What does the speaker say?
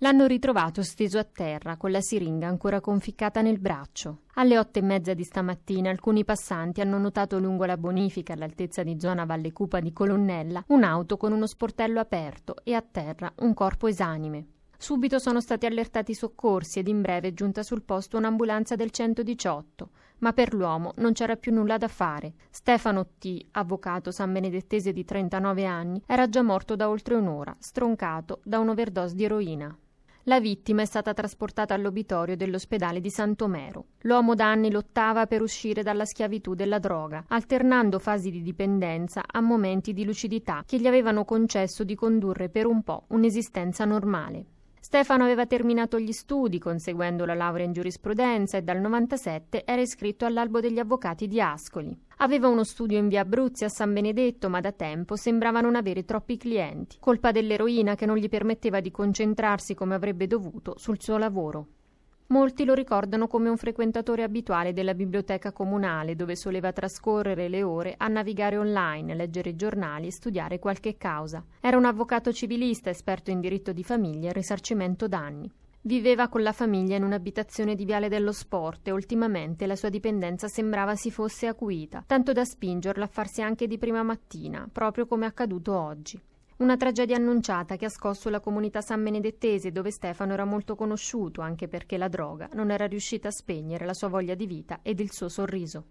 L'hanno ritrovato steso a terra con la siringa ancora conficcata nel braccio. Alle otto e mezza di stamattina alcuni passanti hanno notato lungo la bonifica all'altezza di zona Valle Cupa di Colonnella un'auto con uno sportello aperto e a terra un corpo esanime. Subito sono stati allertati i soccorsi ed in breve è giunta sul posto un'ambulanza del 118, ma per l'uomo non c'era più nulla da fare. Stefano T., avvocato sanbenedettese di 39 anni, era già morto da oltre un'ora, stroncato da un'overdose di eroina. La vittima è stata trasportata all'obitorio dell'ospedale di Santomero. L'uomo da anni lottava per uscire dalla schiavitù della droga, alternando fasi di dipendenza a momenti di lucidità che gli avevano concesso di condurre per un po' un'esistenza normale. Stefano aveva terminato gli studi, conseguendo la laurea in giurisprudenza e dal 97 era iscritto all'albo degli avvocati di Ascoli. Aveva uno studio in via Abruzzi a San Benedetto, ma da tempo sembrava non avere troppi clienti, colpa dell'eroina che non gli permetteva di concentrarsi come avrebbe dovuto sul suo lavoro. Molti lo ricordano come un frequentatore abituale della biblioteca comunale, dove soleva trascorrere le ore a navigare online, leggere i giornali e studiare qualche causa. Era un avvocato civilista, esperto in diritto di famiglia e risarcimento danni. Viveva con la famiglia in un'abitazione di Viale dello Sport e ultimamente la sua dipendenza sembrava si fosse acuita, tanto da spingerla a farsi anche di prima mattina, proprio come accaduto oggi. Una tragedia annunciata che ha scosso la comunità sambenedettese dove Stefano era molto conosciuto anche perché la droga non era riuscita a spegnere la sua voglia di vita ed il suo sorriso.